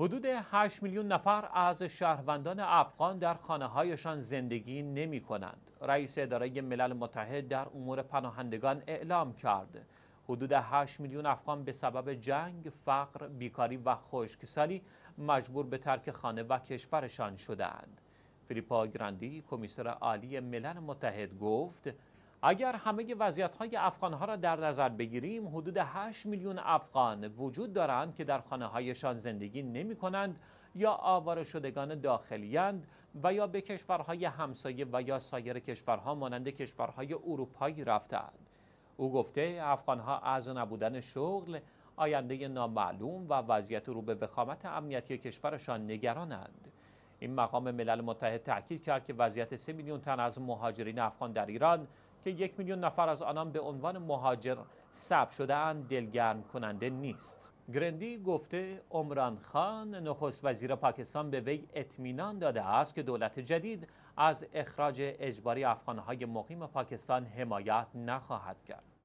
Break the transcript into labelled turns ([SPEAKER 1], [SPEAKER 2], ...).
[SPEAKER 1] حدود 8 میلیون نفر از شهروندان افغان در خانه هایشان زندگی نمی کنند. رئیس اداره ملل متحد در امور پناهندگان اعلام کرد. حدود 8 میلیون افغان به سبب جنگ، فقر، بیکاری و خشکسالی مجبور به ترک خانه و کشورشان شدند. فریپا گراندی، کمیسر عالی ملل متحد گفت اگر همه وضعیت های افغان ها را در نظر بگیریم حدود 8 میلیون افغان وجود دارند که در خانه هایشان زندگی نمی کنند یا آوار شدگان داخلی و یا به کشورهای همسایه و یا سایر کشورها مانند کشورهای اروپایی رفتند او گفته افغان ها از نبودن شغل آینده نامعلوم و وضعیت رو به وخامت امنیتی کشورشان نگرانند این مقام ملل متحد تاکید کرد که وضعیت 3 میلیون تن از مهاجرین افغان در ایران که یک میلیون نفر از آنان به عنوان مهاجر ثبت شدهاند دلگرم کننده نیست گرندی گفته عمران خان نخست وزیر پاکستان به وی اطمینان داده است که دولت جدید از اخراج اجباری افغانهای مقیم پاکستان حمایت نخواهد کرد